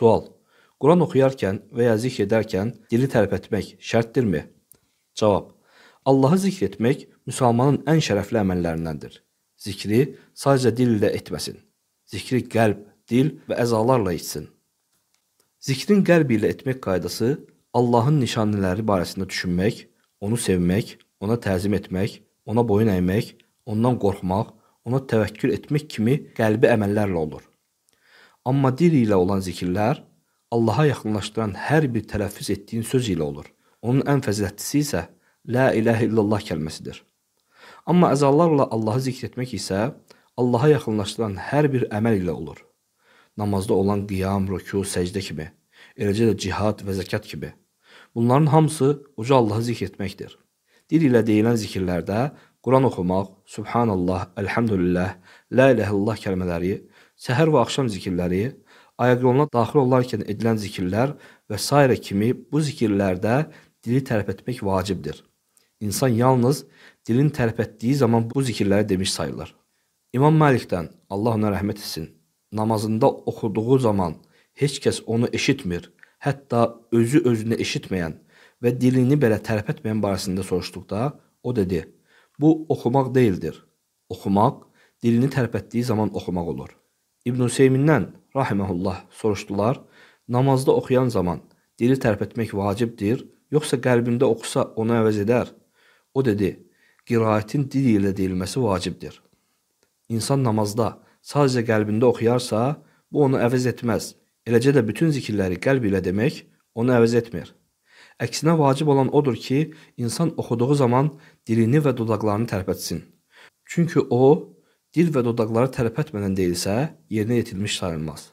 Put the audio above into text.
Sual. Quran oxuyarkən və ya zikr edərkən dili tərpətmək şərtdirmi? Cavab. Allahı zikr etmək müsəlmanın ən şərəfli əməllərindəndir. Zikri sadəcə dillə etməsin. Zikri qəlb, dil və əzalarla etsin. Zikrin qəlbi ilə etmək qaydası Allahın nişanələri barəsində düşünmək, onu sevmək, ona təzim etmək, ona boyun əymək, ondan qorxmaq, ona təvəkkül etmək kimi qəlbi əməllərlə olur. Amma dil ilə olan zikirlər Allaha yaxınlaşdıran hər bir tələffüz etdiyin söz ilə olur. Onun ən fəzilətlisi isə la ilahe illallah kəlməsidir. Amma əzalarla Allahı zikr etmək isə Allaha yaxınlaşdıran hər bir əməl ilə olur. Namazda olan qiyam, ruku, səcdə kimi, eləcə də cihad və zəkat kimi. Bunların hamısı uca Allahı zikr etməkdir. Dil ilə deyilən zikirlərdə Quran oxumaq, Subhanallah, Elhamdülillah, La ilahe illallah kəlmələri səhər və axşam zikirləri, ayaq yoluna daxil olarkən edilən zikirlər və s. kimi bu zikirlərdə dili tərəf etmək vacibdir. İnsan yalnız dilin tərəf etdiyi zaman bu zikirləri demiş sayılır. İmam Məlikdən, Allah ona rəhmət etsin, namazında oxuduğu zaman heç kəs onu eşitmir, hətta özü özünü eşitməyən və dilini belə tərəf etməyən barəsində soruşduqda o dedi: "Bu oxumaq deyildir. Oxumaq dilini tərpətdiyi zaman oxumaq olur." İbn Hüseymindən rahimehullah soruşdular. Namazda oxuyan zaman dili tərpətmək vacibdir, yoxsa qəlbində oxusa onu əvəz edər? O dedi: "Qiraətin dili ilə deyilməsi vacibdir." İnsan namazda sadəcə qəlbində oxuyarsa, bu onu əvəz etməz. Eləcə də bütün zikirləri qəlb ilə demək onu əvəz etmir. Əksinə vacib olan odur ki, insan oxuduğu zaman dilini və dodaqlarını tərpətsin. Çünki o dil və dodaqları tərpətmədən deyilsə, yerinə yetilmiş sayılmaz.